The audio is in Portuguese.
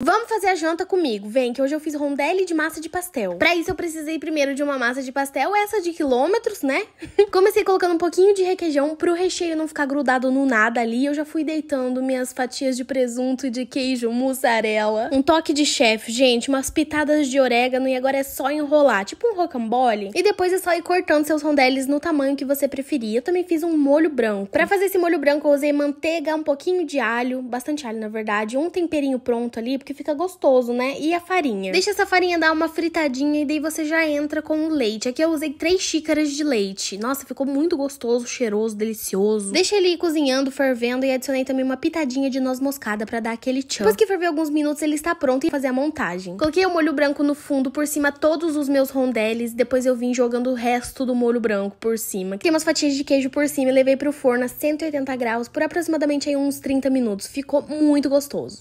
Vamos fazer a janta comigo, vem, que hoje eu fiz rondelle de massa de pastel. Para isso eu precisei primeiro de uma massa de pastel, essa de quilômetros, né? Comecei colocando um pouquinho de requeijão pro recheio não ficar grudado no nada ali. Eu já fui deitando minhas fatias de presunto e de queijo mussarela. Um toque de chefe, gente, umas pitadas de orégano e agora é só enrolar, tipo um rocambole. E depois é só ir cortando seus rondeles no tamanho que você preferir. Eu também fiz um molho branco. Para fazer esse molho branco eu usei manteiga, um pouquinho de alho, bastante alho na verdade, um temperinho pronto ali, porque fica gostoso, né? E a farinha. Deixa essa farinha dar uma fritadinha e daí você já entra com o leite. Aqui eu usei três xícaras de leite. Nossa, ficou muito gostoso, cheiroso, delicioso. Deixa ele cozinhando, fervendo e adicionei também uma pitadinha de noz moscada para dar aquele tchan. Depois que ferver alguns minutos, ele está pronto e fazer a montagem. Coloquei o molho branco no fundo, por cima todos os meus rondeles, depois eu vim jogando o resto do molho branco por cima. Tem umas fatias de queijo por cima e levei pro forno a 180 graus por aproximadamente aí uns 30 minutos. Ficou muito gostoso.